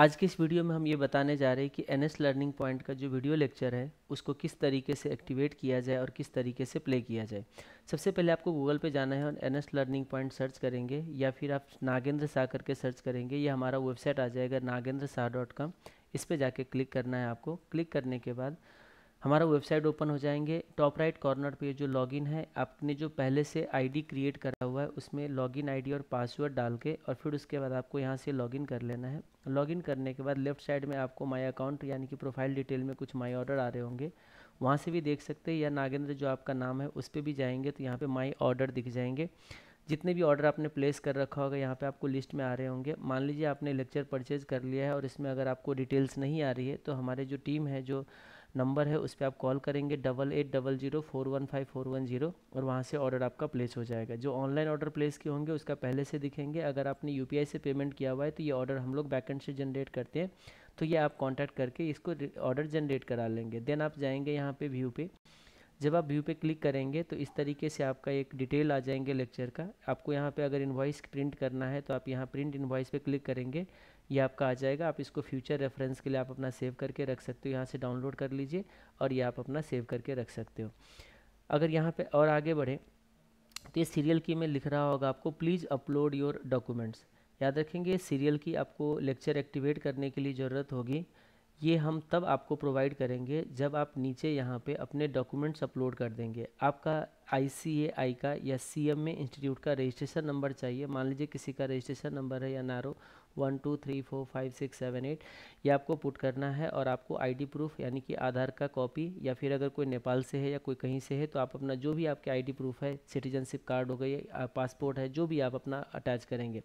आज की इस वीडियो में हम ये बताने जा रहे हैं कि एन लर्निंग पॉइंट का जो वीडियो लेक्चर है उसको किस तरीके से एक्टिवेट किया जाए और किस तरीके से प्ले किया जाए सबसे पहले आपको गूगल पे जाना है और एन लर्निंग पॉइंट सर्च करेंगे या फिर आप नागेंद्र शाह करके सर्च करेंगे या हमारा वेबसाइट आ जाएगा नागेंद्र शाह डॉट कॉम इस पर जाके क्लिक करना है आपको क्लिक करने के बाद हमारा वेबसाइट ओपन हो जाएंगे टॉप राइट कॉर्नर पे जो लॉगिन है आपने जो पहले से आईडी क्रिएट करा हुआ है उसमें लॉगिन आईडी और पासवर्ड डाल के और फिर उसके बाद आपको यहाँ से लॉगिन कर लेना है लॉगिन करने के बाद लेफ्ट साइड में आपको माई अकाउंट यानी कि प्रोफाइल डिटेल में कुछ माई ऑर्डर आ रहे होंगे वहाँ से भी देख सकते हैं या नागेंद्र जो आपका नाम है उस पर भी जाएंगे तो यहाँ पर माई ऑर्डर दिख जाएंगे जितने भी ऑर्डर आपने प्लेस कर रखा होगा यहाँ पे आपको लिस्ट में आ रहे होंगे मान लीजिए आपने लेक्चर परचेज कर लिया है और इसमें अगर आपको डिटेल्स नहीं आ रही है तो हमारे जो टीम है जो नंबर है उस पर आप कॉल करेंगे double eight double zero four one five four one zero और वहाँ से ऑर्डर आपका प्लेस हो जाएगा जो ऑनलाइन ऑर्डर प्लेस किए होंगे उसका पहले से दिखेंगे अगर आपने यू से पेमेंट किया हुआ है तो ये ऑर्डर हम लोग बैकेंड से जनरेट करते हैं तो ये आप कॉन्टैक्ट करके इसको ऑर्डर जनरेट करा लेंगे देन आप जाएंगे यहाँ पे व्यू पे जब आप व्यू पे क्लिक करेंगे तो इस तरीके से आपका एक डिटेल आ जाएंगे लेक्चर का आपको यहाँ पे अगर इन्वाइस प्रिंट करना है तो आप यहाँ प्रिंट इन्वाइस पे क्लिक करेंगे ये आपका आ जाएगा आप इसको फ्यूचर रेफरेंस के लिए आप अपना सेव करके रख सकते हो यहाँ से डाउनलोड कर लीजिए और ये आप अपना सेव करके रख सकते हो अगर यहाँ पे और आगे बढ़ें तो ये सीरियल की में लिख रहा होगा आपको प्लीज़ अपलोड योर डॉक्यूमेंट्स याद रखेंगे सीरियल की आपको लेक्चर एक्टिवेट करने के लिए ज़रूरत होगी ये हम तब आपको प्रोवाइड करेंगे जब आप नीचे यहाँ पे अपने डॉक्यूमेंट्स अपलोड कर देंगे आपका आई सी ए आई का या सी एम ए इंस्टीट्यूट का रजिस्ट्रेशन नंबर चाहिए मान लीजिए किसी का रजिस्ट्रेशन नंबर है या नारो one two three four five six seven eight ये आपको पुट करना है और आपको आईडी प्रूफ यानी कि आधार का कॉपी या फिर अगर कोई नेपाल से है या कोई कहीं से है तो आप अपना जो भी आपके आईडी प्रूफ है सिटीजनशिप कार्ड हो गई पासपोर्ट है जो भी आप अपना अटैच करेंगे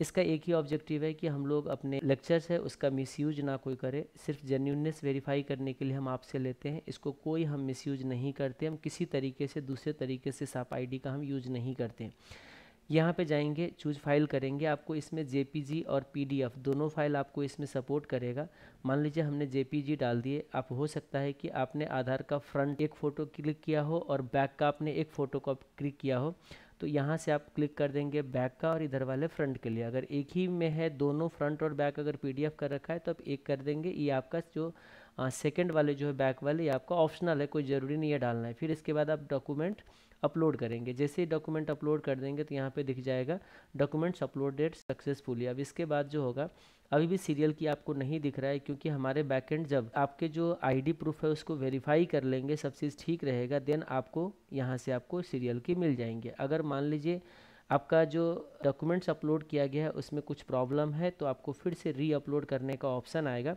इसका एक ही ऑब्जेक्टिव है कि हम लोग अपने लेक्चर्स है उसका मिसयूज ना कोई करे सिर्फ जेन्यूननेस वेरीफाई करने के लिए हम आपसे लेते हैं इसको कोई हम मिसयूज नहीं करते हम किसी तरीके से दूसरे तरीके से साफ आईडी का हम यूज नहीं करते हैं यहाँ पे जाएंगे चूज फाइल करेंगे आपको इसमें जे और पी दोनों फाइल आपको इसमें सपोर्ट करेगा मान लीजिए हमने जे डाल दिए आप हो सकता है कि आपने आधार का फ्रंट एक फ़ोटो क्लिक किया हो और बैक का आपने एक फ़ोटो का क्लिक किया हो तो यहाँ से आप क्लिक कर देंगे बैक का और इधर वाले फ्रंट के लिए अगर एक ही में है दोनों फ्रंट और बैक अगर पी कर रखा है तो आप एक कर देंगे ये आपका जो सेकेंड वाले जो है बैक वाले ये आपका ऑप्शनल है कोई ज़रूरी नहीं है डालना है फिर इसके बाद आप डॉक्यूमेंट अपलोड करेंगे जैसे ही डॉक्यूमेंट अपलोड कर देंगे तो यहाँ पे दिख जाएगा डॉक्यूमेंट्स अपलोडेड सक्सेसफुली अब इसके बाद जो होगा अभी भी सीरियल की आपको नहीं दिख रहा है क्योंकि हमारे बैकेंड जब आपके जो आईडी प्रूफ है उसको वेरीफाई कर लेंगे सब चीज़ ठीक रहेगा देन आपको यहाँ से आपको सीरियल की मिल जाएंगे अगर मान लीजिए आपका जो डॉक्यूमेंट्स अपलोड किया गया है उसमें कुछ प्रॉब्लम है तो आपको फिर से री अपलोड करने का ऑप्शन आएगा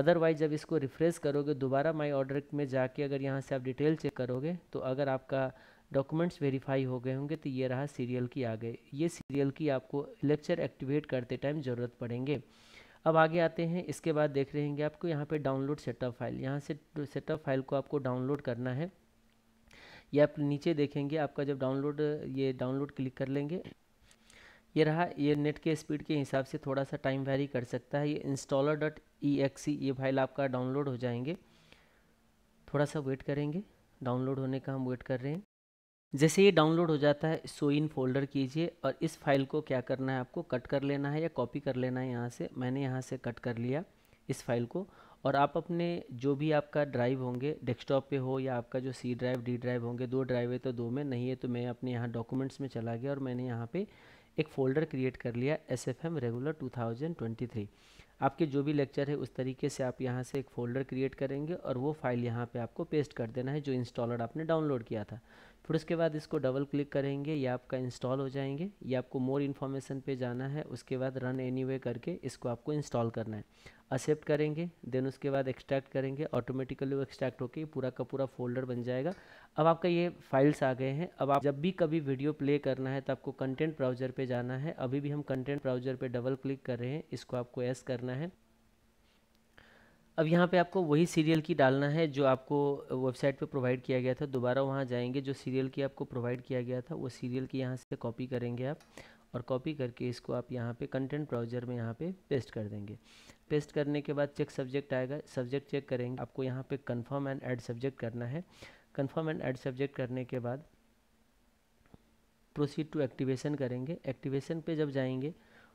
अदरवाइज जब इसको रिफ्रेश करोगे दोबारा माई ऑर्डर में जाके अगर यहाँ से आप डिटेल चेक करोगे तो अगर आपका डॉक्यूमेंट्स वेरीफाई हो गए होंगे तो ये रहा सीरियल की आ गए ये सीरियल की आपको लेक्चर एक्टिवेट करते टाइम ज़रूरत पड़ेंगे अब आगे आते हैं इसके बाद देख रहेंगे आपको यहाँ पे डाउनलोड सेटअप फाइल यहाँ से सेटअप फाइल को आपको डाउनलोड करना है या आप नीचे देखेंगे आपका जब डाउनलोड ये डाउनलोड क्लिक कर लेंगे ये रहा ये नेट के स्पीड के हिसाब से थोड़ा सा टाइम वेरी कर सकता है ये इंस्टॉलर डॉट ई एक्सी ये फाइल आपका डाउनलोड हो जाएंगे थोड़ा सा वेट करेंगे डाउनलोड होने का हम वेट कर रहे हैं जैसे ये डाउनलोड हो जाता है सो इन फोल्डर कीजिए और इस फाइल को क्या करना है आपको कट कर लेना है या कॉपी कर लेना है यहाँ से मैंने यहाँ से कट कर लिया इस फाइल को और आप अपने जो भी आपका ड्राइव होंगे डेस्कटॉप पे हो या आपका जो सी ड्राइव डी ड्राइव होंगे दो ड्राइव है तो दो में नहीं है तो मैं अपने यहाँ डॉक्यूमेंट्स में चला गया और मैंने यहाँ पर एक फ़ोल्डर क्रिएट कर लिया S F M regular two thousand twenty three आपके जो भी लेक्चर है उस तरीके से आप यहाँ से एक फ़ोल्डर क्रिएट करेंगे और वो फाइल यहाँ पे आपको पेस्ट कर देना है जो इंस्टॉलर आपने डाउनलोड किया था फिर उसके बाद इसको डबल क्लिक करेंगे या आपका इंस्टॉल हो जाएंगे या आपको मोर इन्फॉर्मेशन पे जाना है उसके बाद रन वे करके इसको आपको इंस्टॉल करना है एक्सेप्ट करेंगे देन उसके बाद एक्सट्रैक्ट करेंगे ऑटोमेटिकली वो एक्सट्रैक्ट होकर पूरा का पूरा फोल्डर बन जाएगा अब आपका ये फाइल्स आ गए हैं अब आप जब भी कभी वीडियो प्ले करना है तो आपको कंटेंट ब्राउज़र पे जाना है अभी भी हम कंटेंट ब्राउज़र पे डबल क्लिक कर रहे हैं इसको आपको एस करना है अब यहाँ पे आपको वही सीरियल की डालना है जो आपको वेबसाइट पे प्रोवाइड किया गया था दोबारा वहाँ जाएंगे जो सीरियल की आपको प्रोवाइड किया गया था वो सीरियल की यहाँ से कॉपी करेंगे आप और कॉपी करके इसको आप यहाँ पे कंटेंट ब्राउजर में यहाँ पे पेस्ट कर देंगे पेस्ट करने के बाद चेक सब्जेक्ट आएगा सब्जेक्ट चेक करेंगे आपको यहाँ पे कंफर्म एंड ऐड सब्जेक्ट करना है कन्फर्म एंड एड सब्जेक्ट करने के बाद प्रोसीड टू एक्टिवेशन करेंगे एक्टिवेशन पे जब जाएंगे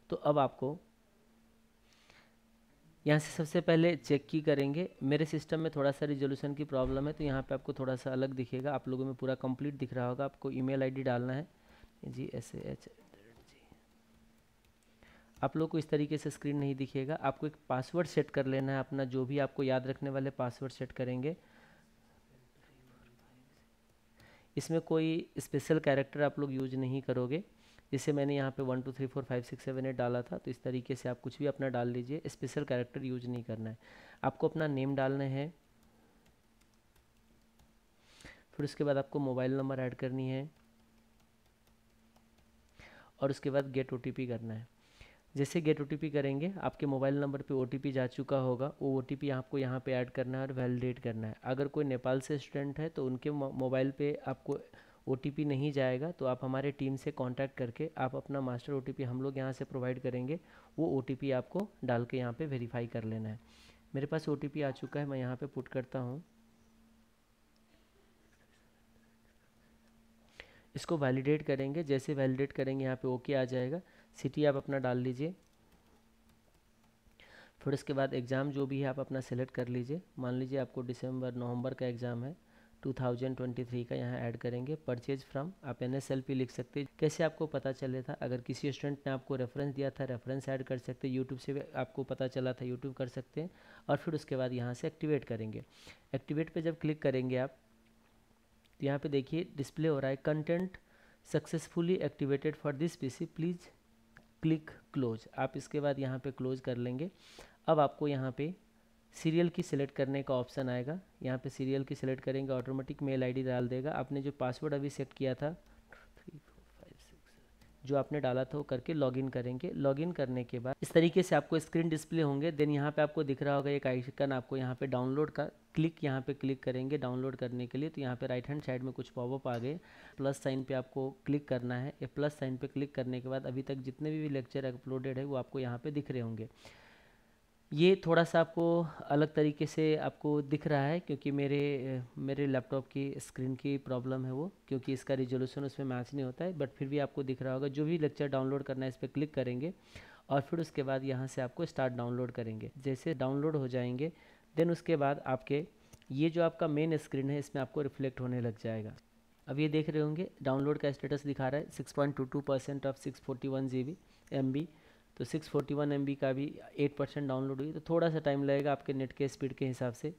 तो अब आपको यहाँ से सबसे पहले चेक की करेंगे मेरे सिस्टम में थोड़ा सा रिजोल्यूशन की प्रॉब्लम है तो यहाँ पे आपको थोड़ा सा अलग दिखेगा आप लोगों में पूरा कंप्लीट दिख रहा होगा आपको ईमेल आईडी डालना है जी एस एच आप लोग को इस तरीके से स्क्रीन नहीं दिखेगा आपको एक पासवर्ड सेट कर लेना है अपना जो भी आपको याद रखने वाले पासवर्ड सेट करेंगे इसमें कोई स्पेशल कैरेक्टर आप लोग यूज नहीं करोगे जैसे मैंने यहाँ पे one two three four five six seven eight डाला था तो इस तरीके से आप कुछ भी अपना डाल लीजिए स्पेशल कैरेक्टर यूज नहीं करना है आपको अपना नेम डालना है फिर उसके बाद आपको मोबाइल नंबर ऐड करनी है और उसके बाद गेट ओ करना है जैसे गेट ओ करेंगे आपके मोबाइल नंबर पे ओ जा चुका होगा वो ओ आपको यहाँ पे ऐड करना है और वैलिडेट करना है अगर कोई नेपाल से स्टूडेंट है तो उनके मोबाइल पे आपको ओ नहीं जाएगा तो आप हमारे टीम से कांटेक्ट करके आप अपना मास्टर ओ हम लोग यहाँ से प्रोवाइड करेंगे वो ओ आपको डाल के यहाँ पर वेरीफाई कर लेना है मेरे पास ओ आ चुका है मैं यहाँ पर पुट करता हूँ इसको वैलिडेट करेंगे जैसे वैलिडेट करेंगे यहाँ पे ओके आ जाएगा सिटी आप अपना डाल लीजिए फिर उसके बाद एग्ज़ाम जो भी है आप अपना सेलेक्ट कर लीजिए मान लीजिए आपको दिसंबर नवंबर का एग्ज़ाम है 2023 का यहाँ ऐड करेंगे परचेज फ्रॉम आप एन एस लिख सकते हैं कैसे आपको पता चले था अगर किसी स्टूडेंट ने आपको रेफरेंस दिया था रेफरेंस ऐड कर सकते यूट्यूब से भी आपको पता चला था यूट्यूब कर सकते हैं और फिर उसके बाद यहाँ से एक्टिवेट करेंगे एक्टिवेट पर जब क्लिक करेंगे आप तो यहाँ पर देखिए डिस्प्ले हो रहा है content successfully activated for this P please click close आप इसके बाद यहाँ पे क्लोज कर लेंगे अब आपको यहाँ पे सीरियल की सिलेक्ट करने का ऑप्शन आएगा यहाँ पे सीरियल की सिलेक्ट करेंगे ऑटोमेटिक मेल आईडी डाल देगा आपने जो पासवर्ड अभी सेट किया था जो आपने डाला था वो करके लॉगिन करेंगे लॉगिन करने के बाद इस तरीके से आपको स्क्रीन डिस्प्ले होंगे देन यहाँ पे आपको दिख रहा होगा एक आइकन आपको यहाँ पे डाउनलोड का क्लिक यहाँ पे क्लिक करेंगे डाउनलोड करने के लिए तो यहाँ पे राइट हैंड साइड में कुछ पॉपअप आ गए प्लस साइन पे आपको क्लिक करना है ये प्लस साइन पे क्लिक करने के बाद अभी तक जितने भी लेक्चर अपलोडेड है वो आपको यहाँ पे दिख रहे होंगे ये थोड़ा सा आपको अलग तरीके से आपको दिख रहा है क्योंकि मेरे मेरे लैपटॉप की स्क्रीन की प्रॉब्लम है वो क्योंकि इसका रिजोल्यूशन उसमें मैच नहीं होता है बट फिर भी आपको दिख रहा होगा जो भी लेक्चर डाउनलोड करना है इस पर क्लिक करेंगे और फिर उसके बाद यहाँ से आपको स्टार्ट डाउनलोड करेंगे जैसे डाउनलोड हो जाएंगे देन उसके बाद आपके ये जो आपका मेन स्क्रीन है इसमें आपको रिफ्लेक्ट होने लग जाएगा अब ये देख रहे होंगे डाउनलोड का स्टेटस दिखा रहा है two percent of B M B तो 641 फोर्टी का भी 8 परसेंट डाउनलोड हुई तो थोड़ा सा टाइम लगेगा आपके नेट के स्पीड के हिसाब से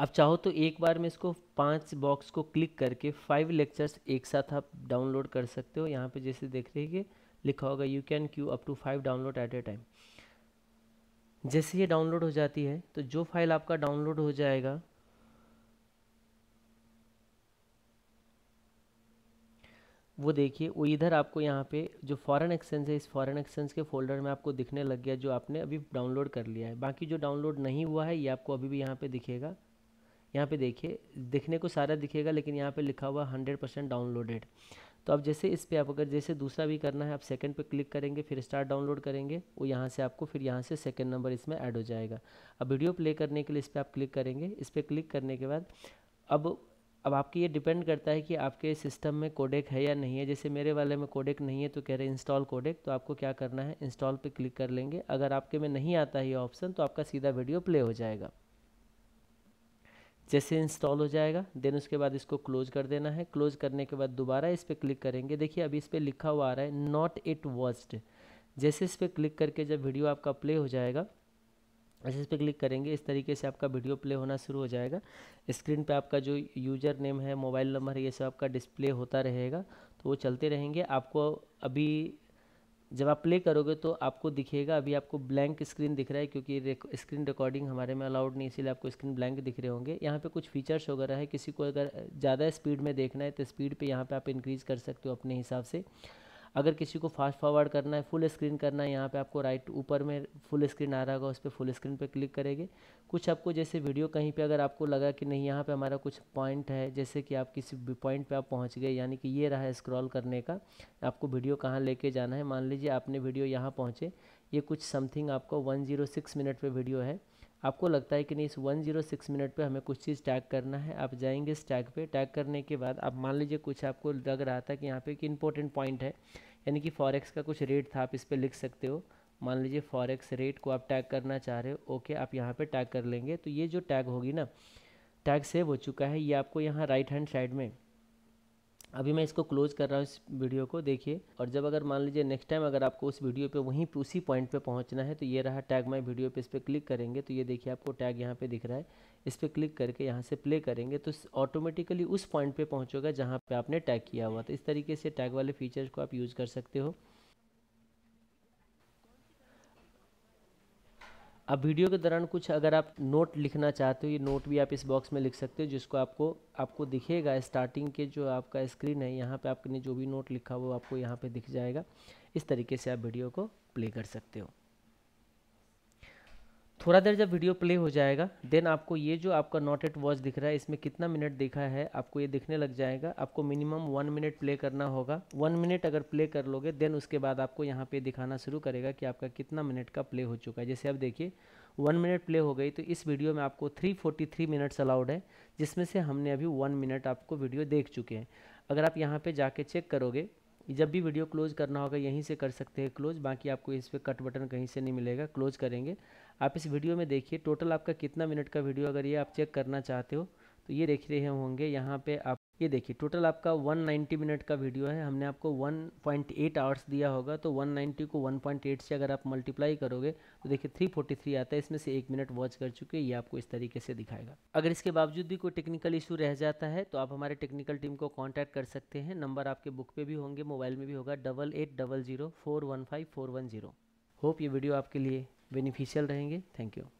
आप चाहो तो एक बार में इसको पांच बॉक्स को क्लिक करके फाइव लेक्चर्स एक साथ आप डाउनलोड कर सकते हो यहाँ पे जैसे देख रहे हैं लिखा होगा you can queue up to five download at a time जैसे ये डाउनलोड हो जाती है तो जो फाइल आपका डाउनलोड हो जाएगा वो देखिए वो इधर आपको यहाँ पे जो फॉरेन एक्सचेंज है इस फॉरेन एक्सचेंज के फोल्डर में आपको दिखने लग गया जो आपने अभी डाउनलोड कर लिया है बाकी जो डाउनलोड नहीं हुआ है ये आपको अभी भी यहाँ पे दिखेगा यहाँ पे देखिए दिखने को सारा दिखेगा लेकिन यहाँ पे लिखा हुआ हंड्रेड परसेंट डाउनलोडेड तो अब जैसे इस पर आप अगर जैसे दूसरा भी करना है आप सेकेंड पर क्लिक करेंगे फिर स्टार्ट डाउनलोड करेंगे वो यहाँ से आपको फिर यहाँ से सेकेंड नंबर इसमें ऐड हो जाएगा अब वीडियो प्ले करने के लिए इस पर आप क्लिक करेंगे इस पर क्लिक करने के बाद अब अब आपकी ये डिपेंड करता है कि आपके सिस्टम में कोडेक है या नहीं है जैसे मेरे वाले में कोडेक नहीं है तो कह रहे इंस्टॉल कोडेक तो आपको क्या करना है इंस्टॉल पे क्लिक कर लेंगे अगर आपके में नहीं आता है ये ऑप्शन तो आपका सीधा वीडियो प्ले हो जाएगा जैसे इंस्टॉल हो जाएगा देन उसके बाद इसको क्लोज कर देना है क्लोज करने के बाद दोबारा इस पर क्लिक करेंगे देखिए अभी इस पर लिखा हुआ आ रहा है नॉट इट वॉस्ड जैसे इस पर क्लिक करके जब वीडियो आपका प्ले हो जाएगा ऐसे इस पर क्लिक करेंगे इस तरीके से आपका वीडियो प्ले होना शुरू हो जाएगा स्क्रीन पे आपका जो यूज़र नेम है मोबाइल नंबर ये सब आपका डिस्प्ले होता रहेगा तो वो चलते रहेंगे आपको अभी जब आप प्ले करोगे तो आपको दिखेगा अभी आपको ब्लैंक स्क्रीन दिख रहा है क्योंकि स्क्रीन रिकॉर्डिंग हमारे में अलाउड नहीं इसीलिए आपको स्क्रीन ब्लैंक दिख रहे होंगे यहाँ पे कुछ फीचर्स वगैरह है किसी को अगर ज़्यादा स्पीड में देखना है तो स्पीड पे यहाँ पे आप इंक्रीज़ कर सकते हो अपने हिसाब से अगर किसी को फास्ट फॉरवर्ड करना है फुल स्क्रीन करना है यहाँ पे आपको राइट ऊपर में फुल स्क्रीन आ रहा होगा उस पर फुल स्क्रीन पे क्लिक करेंगे कुछ आपको जैसे वीडियो कहीं पे अगर आपको लगा कि नहीं यहाँ पे हमारा कुछ पॉइंट है जैसे कि आप किसी भी पॉइंट पे आप पहुँच गए यानी कि ये रहा स्क्रॉल करने का आपको वीडियो कहाँ लेके जाना है मान लीजिए आपने वीडियो यहाँ पहुँचे ये कुछ समथिंग आपको वन जीरो सिक्स मिनट पर वीडियो है आपको लगता है कि नहीं इस 106 मिनट पे हमें कुछ चीज़ टैग करना है आप जाएंगे इस टैग पे टैग करने के बाद आप मान लीजिए कुछ आपको लग रहा था कि यहाँ पे एक इंपॉर्टेंट पॉइंट है यानी कि फॉरेक्स का कुछ रेट था आप इस पर लिख सकते हो मान लीजिए फॉरेक्स रेट को आप टैग करना चाह रहे हो ओके आप यहाँ पर टैग कर लेंगे तो ये जो टैग होगी ना टैग सेव हो चुका है ये आपको यहाँ राइट हैंड साइड में अभी मैं इसको क्लोज कर रहा हूँ इस वीडियो को देखिए और जब अगर मान लीजिए नेक्स्ट टाइम अगर आपको उस वीडियो पे वहीं पे उसी पॉइंट पे पहुँचना है तो ये रहा टैग माय वीडियो पे इस पर क्लिक करेंगे तो ये देखिए आपको टैग यहाँ पे दिख रहा है इस पर क्लिक करके यहाँ से प्ले करेंगे तो ऑटोमेटिकली उस पॉइंट पर पहुँचेगा जहाँ पर आपने टैग किया हुआ तो इस तरीके से टैग वाले फीचर्स को आप यूज़ कर सकते हो अब वीडियो के दौरान कुछ अगर आप नोट लिखना चाहते हो ये नोट भी आप इस बॉक्स में लिख सकते हो जिसको आपको आपको दिखेगा स्टार्टिंग के जो आपका स्क्रीन है यहाँ पे आपने जो भी नोट लिखा वो आपको यहाँ पे दिख जाएगा इस तरीके से आप वीडियो को प्ले कर सकते हो थोड़ा देर जब वीडियो प्ले हो जाएगा देन आपको ये जो आपका नॉट एट वॉच दिख रहा है इसमें कितना मिनट देखा है आपको ये दिखने लग जाएगा आपको मिनिमम वन मिनट प्ले करना होगा वन मिनट अगर प्ले कर लोगे देन उसके बाद आपको यहाँ पे दिखाना शुरू करेगा कि आपका कितना मिनट का प्ले हो चुका है जैसे आप देखिए वन मिनट प्ले हो गई तो इस वीडियो में आपको three forty three minutes allowed है जिसमें से हमने अभी वन मिनट आपको वीडियो देख चुके हैं अगर आप यहाँ पर जाके चेक करोगे जब भी वीडियो क्लोज़ करना होगा यहीं से कर सकते हैं क्लोज बाकी आपको इस पर कट बटन कहीं से नहीं मिलेगा क्लोज करेंगे आप इस वीडियो में देखिए टोटल आपका कितना मिनट का वीडियो अगर ये आप चेक करना चाहते हो तो ये देख रहे होंगे यहाँ पे आप ये देखिए टोटल आपका 190 मिनट का वीडियो है हमने आपको 1.8 आवर्स दिया होगा तो 190 को 1.8 से अगर आप मल्टीप्लाई करोगे तो देखिए 343 आता है इसमें से एक मिनट वॉच कर चुके ये आपको इस तरीके से दिखाएगा अगर इसके बावजूद भी कोई टेक्निकल इशू रह जाता है तो आप हमारे टेक्निकल टीम को कॉन्टैक्ट कर सकते हैं नंबर आपके बुक पर भी होंगे मोबाइल में भी होगा double eight double zero four one five four one zero hope ये वीडियो आपके लिए बेनिफिशियल रहेंगे थैंक यू